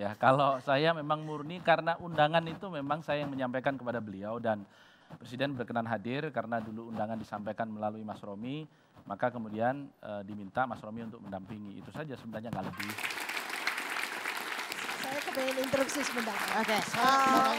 ya. Kalau saya memang murni karena undangan itu memang saya yang menyampaikan kepada beliau dan Presiden berkenan hadir karena dulu undangan disampaikan melalui Mas Romi, maka kemudian e, diminta Mas Romi untuk mendampingi. Itu saja sebenarnya nggak lebih. Pengen interupsi sebentar. Oke. Okay. Oh.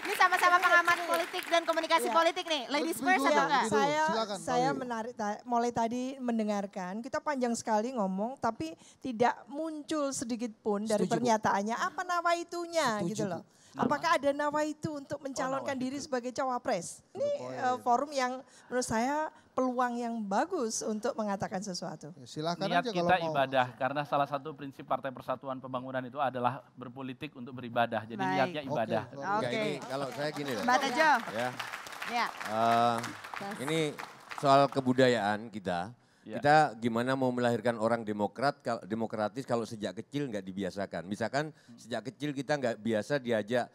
Ini sama-sama pengamat politik dan komunikasi ya. politik nih. Ladies first atau iya. enggak? Saya Silakan, saya menarik ta mulai tadi mendengarkan. Kita panjang sekali ngomong tapi tidak muncul sedikit pun dari pernyataannya apa nawaitunya Setuju, gitu loh. Apakah ada nama itu untuk mencalonkan oh, diri sebagai cawapres? Ini uh, forum yang menurut saya peluang yang bagus untuk mengatakan sesuatu. Ya, silakan Niat aja kita kalau ibadah karena salah satu prinsip Partai Persatuan Pembangunan itu adalah berpolitik untuk beribadah. Jadi Baik. niatnya ibadah. Oke. Okay. Okay. kalau saya gini Mbak Najwa. Ya. ya. Uh, ini soal kebudayaan kita Ya. Kita gimana mau melahirkan orang demokrat demokratis kalau sejak kecil nggak dibiasakan. Misalkan hmm. sejak kecil kita nggak biasa diajak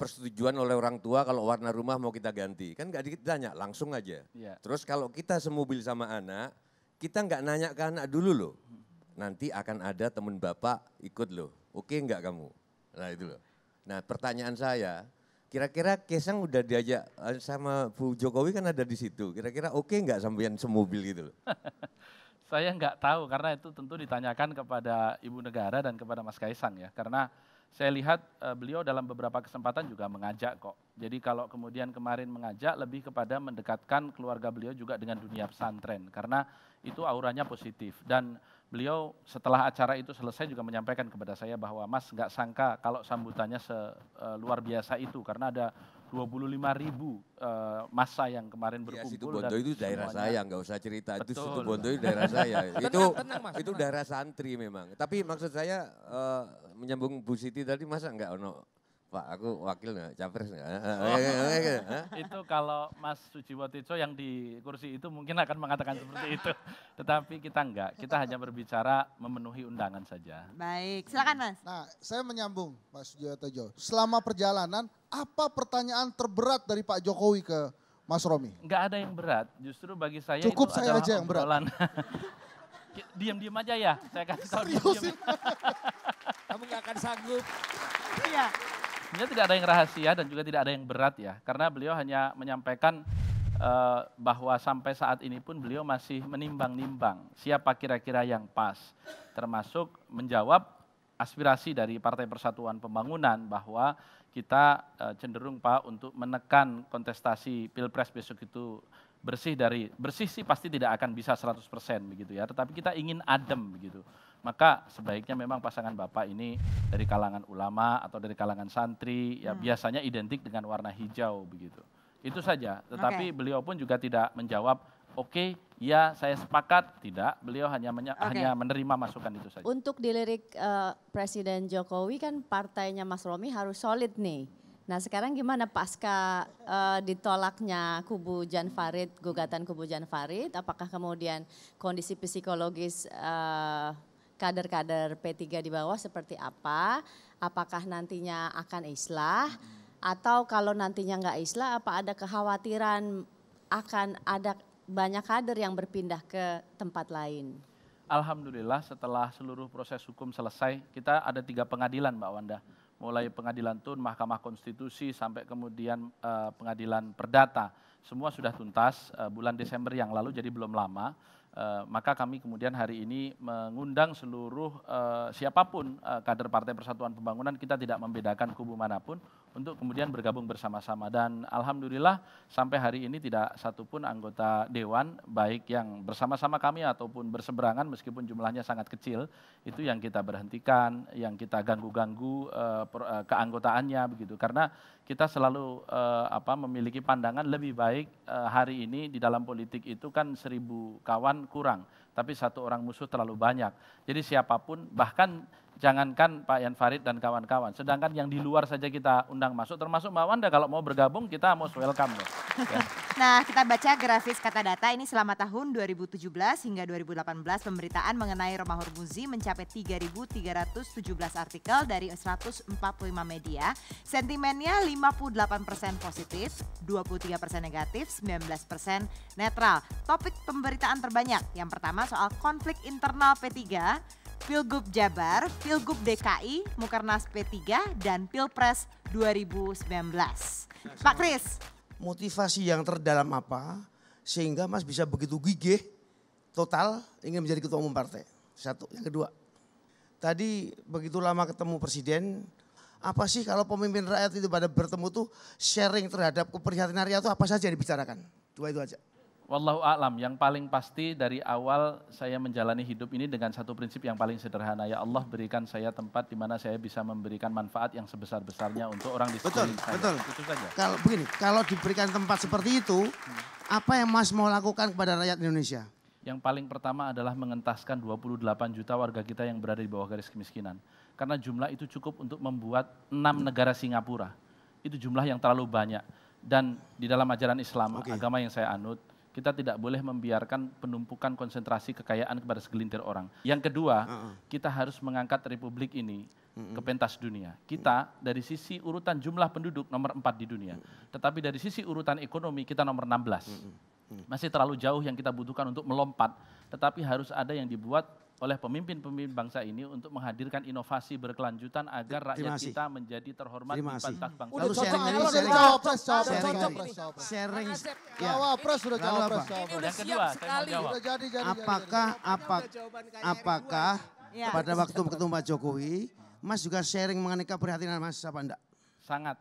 persetujuan oleh orang tua kalau warna rumah mau kita ganti. Kan nggak ditanya, langsung aja. Ya. Terus kalau kita semobil sama anak, kita nggak nanya ke anak dulu loh. Nanti akan ada teman bapak ikut loh. Oke nggak kamu? Nah itu loh. Nah pertanyaan saya, Kira-kira Kesang udah diajak eh, sama Bu Jokowi kan ada di situ. Kira-kira oke okay nggak sampean semobil gitu Saya nggak tahu karena itu tentu ditanyakan kepada Ibu Negara dan kepada Mas Kaisang ya. Karena saya lihat eh, beliau dalam beberapa kesempatan juga mengajak kok. Jadi kalau kemudian kemarin mengajak lebih kepada mendekatkan keluarga beliau juga dengan dunia pesantren. Karena itu auranya positif. Dan beliau setelah acara itu selesai juga menyampaikan kepada saya bahwa Mas nggak sangka kalau sambutannya se, eh, luar biasa itu karena ada 25 ribu uh, eh, masa yang kemarin iya, berkumpul. Ya, situ Bondo itu daerah semuanya. saya, nggak usah cerita. Betul. Itu situ Bondo itu daerah saya. itu tenang, mas, itu daerah santri memang. Tapi maksud saya uh, menyambung Bu Siti tadi masa nggak ono Pak aku wakil nggak, capres nggak? Oh, itu kalau Mas Sujiwotico yang di kursi itu mungkin akan mengatakan seperti itu. Tetapi kita enggak, kita hanya berbicara memenuhi undangan saja. Baik, silakan Mas. Nah, saya menyambung mas Pak Sujiwotico. Selama perjalanan, apa pertanyaan terberat dari Pak Jokowi ke Mas Romi? Enggak ada yang berat, justru bagi saya Cukup itu saya aja yang berat. Diam-diam aja ya, saya kasih tahu diam-diam. Kamu nggak akan sanggup. Iya. Sebenarnya tidak ada yang rahasia dan juga tidak ada yang berat ya, karena beliau hanya menyampaikan uh, bahwa sampai saat ini pun beliau masih menimbang-nimbang siapa kira-kira yang pas, termasuk menjawab aspirasi dari Partai Persatuan Pembangunan bahwa kita eh, cenderung Pak untuk menekan kontestasi Pilpres besok itu bersih dari bersih sih pasti tidak akan bisa 100% begitu ya, tetapi kita ingin adem begitu. Maka sebaiknya memang pasangan Bapak ini dari kalangan ulama atau dari kalangan santri ya hmm. biasanya identik dengan warna hijau begitu. Itu saja, tetapi okay. beliau pun juga tidak menjawab Oke, okay, ya saya sepakat, tidak. Beliau hanya okay. hanya menerima masukan itu saja. Untuk dilirik uh, Presiden Jokowi kan partainya Mas Romi harus solid nih. Nah sekarang gimana pasca uh, ditolaknya kubu Jan Farid, gugatan kubu Jan Farid, apakah kemudian kondisi psikologis uh, kader-kader P3 di bawah seperti apa? Apakah nantinya akan islah? Atau kalau nantinya nggak islah, apa ada kekhawatiran akan ada banyak kader yang berpindah ke tempat lain. Alhamdulillah setelah seluruh proses hukum selesai, kita ada tiga pengadilan Mbak Wanda. Mulai pengadilan TUN, Mahkamah Konstitusi, sampai kemudian uh, pengadilan perdata. Semua sudah tuntas uh, bulan Desember yang lalu, jadi belum lama. Uh, maka kami kemudian hari ini mengundang seluruh uh, siapapun uh, kader Partai Persatuan Pembangunan kita tidak membedakan kubu manapun untuk kemudian bergabung bersama-sama dan alhamdulillah sampai hari ini tidak satupun anggota dewan baik yang bersama-sama kami ataupun berseberangan meskipun jumlahnya sangat kecil itu yang kita berhentikan yang kita ganggu-ganggu eh, eh, keanggotaannya begitu karena kita selalu eh, apa memiliki pandangan lebih baik hari ini di dalam politik itu kan seribu kawan kurang tapi satu orang musuh terlalu banyak jadi siapapun bahkan jangankan Pak Yan Farid dan kawan-kawan. Sedangkan yang di luar saja kita undang masuk, termasuk Mbak Wanda kalau mau bergabung kita most welcome. Ya. Nah kita baca grafis kata data ini selama tahun 2017 hingga 2018 pemberitaan mengenai Roma Hormuzi mencapai 3.317 artikel dari 145 media. Sentimennya 58 persen positif, 23 persen negatif, 19 persen netral. Topik pemberitaan terbanyak yang pertama soal konflik internal P3, Pilgub Jabar, Pilgub DKI, Mukernas P3, dan Pilpres 2019. Pak Kris. Motivasi yang terdalam apa sehingga Mas bisa begitu gigih total ingin menjadi ketua umum partai? Satu. Yang kedua, tadi begitu lama ketemu presiden, apa sih kalau pemimpin rakyat itu pada bertemu tuh sharing terhadap keprihatinan rakyat itu apa saja yang dibicarakan? Dua itu aja. Wallahu a'lam, yang paling pasti dari awal saya menjalani hidup ini dengan satu prinsip yang paling sederhana, ya Allah berikan saya tempat di mana saya bisa memberikan manfaat yang sebesar-besarnya untuk orang di sekeliling betul, saya. Betul, betul. saja. Kalau begini, kalau diberikan tempat seperti itu, hmm. apa yang Mas mau lakukan kepada rakyat Indonesia? Yang paling pertama adalah mengentaskan 28 juta warga kita yang berada di bawah garis kemiskinan. Karena jumlah itu cukup untuk membuat 6 negara Singapura. Itu jumlah yang terlalu banyak. Dan di dalam ajaran Islam, okay. agama yang saya anut, kita tidak boleh membiarkan penumpukan konsentrasi kekayaan kepada segelintir orang. Yang kedua, uh -uh. kita harus mengangkat republik ini uh ke pentas dunia. Kita dari sisi urutan jumlah penduduk nomor empat di dunia, tetapi dari sisi urutan ekonomi kita nomor 16. Masih terlalu jauh yang kita butuhkan untuk melompat, tetapi harus ada yang dibuat oleh pemimpin-pemimpin bangsa ini untuk menghadirkan inovasi berkelanjutan agar rakyat kita menjadi terhormat di pentas bangsa. Udah cocok sharing, sharing, sharing, sharing, sharing, sharing, sharing, sudah sharing, sharing, sharing, kedua, sharing, sharing, sharing, Jadi, jadi, apakah, apakah ya. pada waktu ketemu Pak Jokowi, Mas juga sharing mengenai keprihatinan Mas apa enggak? Sangat.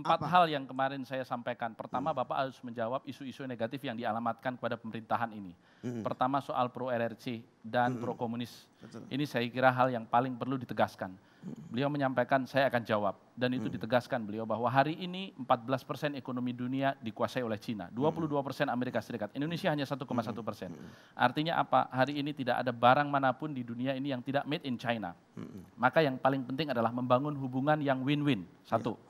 Empat Apa? hal yang kemarin saya sampaikan. Pertama, hmm. Bapak harus menjawab isu-isu negatif yang dialamatkan kepada pemerintahan ini. Hmm. Pertama, soal pro RRC dan hmm. pro komunis. Ini saya kira hal yang paling perlu ditegaskan. Hmm. Beliau menyampaikan, saya akan jawab. Dan itu hmm. ditegaskan beliau bahwa hari ini 14 persen ekonomi dunia dikuasai oleh Cina. 22 hmm. persen Amerika Serikat. Indonesia hanya 1,1 persen. Hmm. Artinya apa? Hari ini tidak ada barang manapun di dunia ini yang tidak made in China. Hmm. Maka yang paling penting adalah membangun hubungan yang win-win. Satu. Yeah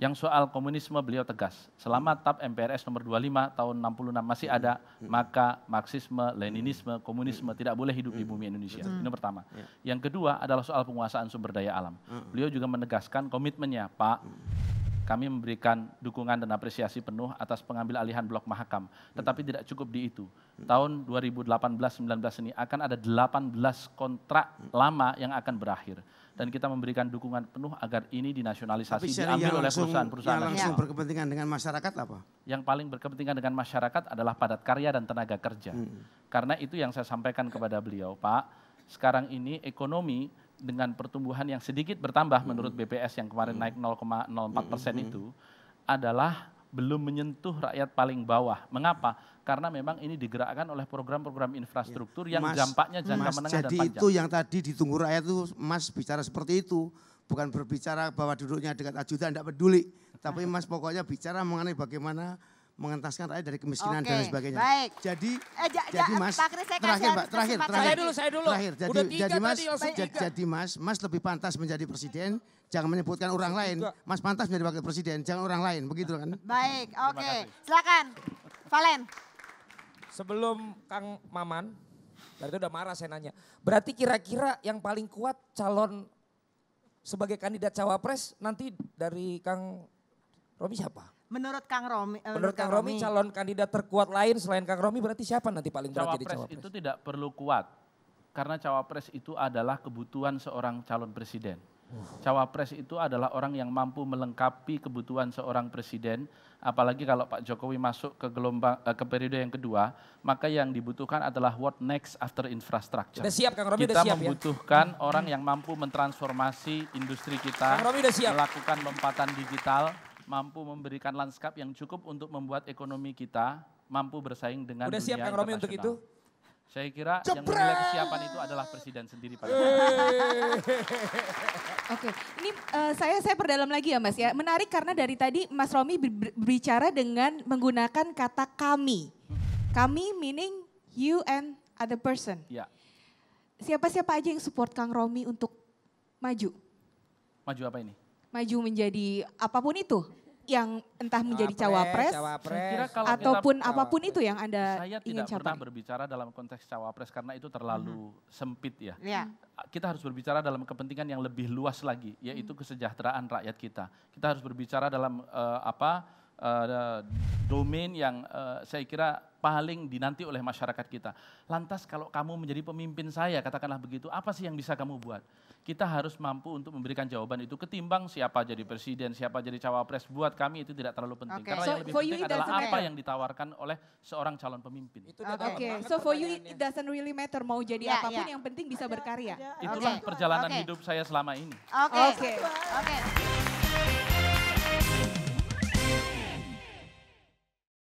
yang soal komunisme beliau tegas, selama TAP MPRS nomor 25 tahun 66 masih hmm. ada, hmm. maka Marxisme, Leninisme, hmm. komunisme tidak boleh hidup di bumi Indonesia. Ini pertama. Ya. Yang kedua adalah soal penguasaan sumber daya alam. Beliau juga menegaskan komitmennya, Pak, kami memberikan dukungan dan apresiasi penuh atas pengambil alihan Blok Mahakam. Tetapi tidak cukup di itu. Tahun 2018-19 ini akan ada 18 kontrak lama yang akan berakhir dan kita memberikan dukungan penuh agar ini dinasionalisasi Tapi diambil oleh perusahaan-perusahaan yang langsung ya. berkepentingan dengan masyarakat apa? Yang paling berkepentingan dengan masyarakat adalah padat karya dan tenaga kerja. Hmm. Karena itu yang saya sampaikan kepada beliau, Pak, sekarang ini ekonomi dengan pertumbuhan yang sedikit bertambah hmm. menurut BPS yang kemarin hmm. naik 0,04 persen hmm. itu adalah belum menyentuh rakyat paling bawah. Mengapa? Karena memang ini digerakkan oleh program-program infrastruktur yang mas, dampaknya jangka menengah jadi dan panjang. jadi itu yang tadi ditunggu rakyat itu Mas bicara seperti itu, bukan berbicara bahwa duduknya dekat ajudan tidak peduli, tapi Mas pokoknya bicara mengenai bagaimana mengentaskan rakyat dari kemiskinan Oke, dan sebagainya. Baik. Jadi eh, ja, ja, jadi Mas Pak Kris, saya terakhir Pak terakhir terakhir saya dulu saya dulu. Terakhir jadi Udah tiga jadi Mas tadi, jadi, jadi Mas Mas lebih pantas menjadi presiden jangan menyebutkan orang lain. Mas pantas menjadi wakil presiden jangan orang lain begitu kan. Baik. Oke. Okay. Silakan. Valen. Sebelum Kang Maman berarti udah marah saya nanya. Berarti kira-kira yang paling kuat calon sebagai kandidat cawapres nanti dari Kang Romi siapa? Menurut Kang Romi, eh, menurut, menurut Kang Romi calon kandidat terkuat lain selain Kang Romi berarti siapa nanti paling berat cawapres jadi cawapres? itu tidak perlu kuat karena cawapres itu adalah kebutuhan seorang calon presiden. Cawapres itu adalah orang yang mampu melengkapi kebutuhan seorang presiden, apalagi kalau Pak Jokowi masuk ke gelombang eh, ke periode yang kedua, maka yang dibutuhkan adalah what next after infrastructure. Udah siap, Kang Romi, kita udah siap, ya? membutuhkan ya? orang yang mampu mentransformasi industri kita, Kang Romi siap. melakukan lompatan digital, mampu memberikan lanskap yang cukup untuk membuat ekonomi kita mampu bersaing dengan Udah dunia siap Kang Romi untuk itu? Saya kira Jepret! yang menilai kesiapan itu adalah presiden sendiri Pak. Oke, okay. ini uh, saya saya perdalam lagi ya Mas ya. Menarik karena dari tadi Mas Romi berbicara dengan menggunakan kata kami. Kami meaning you and other person. Ya. Siapa-siapa aja yang support Kang Romi untuk maju? Maju apa ini? Maju menjadi apapun itu yang entah menjadi cawapres, cawapres. cawapres. kira kalau ataupun kita, apapun cawapres. itu yang Anda saya ingin tidak capai. pernah berbicara dalam konteks cawapres karena itu terlalu hmm. sempit ya. ya. Kita harus berbicara dalam kepentingan yang lebih luas lagi yaitu mhm. kesejahteraan rakyat kita. Kita harus berbicara dalam uh, apa uh, domain yang uh, saya kira paling dinanti oleh masyarakat kita. Lantas kalau kamu menjadi pemimpin saya, katakanlah begitu, apa sih yang bisa kamu buat? Kita harus mampu untuk memberikan jawaban itu ketimbang siapa jadi presiden, siapa jadi cawapres. Buat kami itu tidak terlalu penting. Okay. Karena so, yang lebih penting adalah matter. apa yang ditawarkan oleh seorang calon pemimpin. Ah, oke, okay. so for you it doesn't really matter mau jadi yeah, apapun yeah. yang penting bisa berkarya. Itulah okay. perjalanan okay. hidup saya selama ini. Oke. Okay. Oke. Okay. Okay.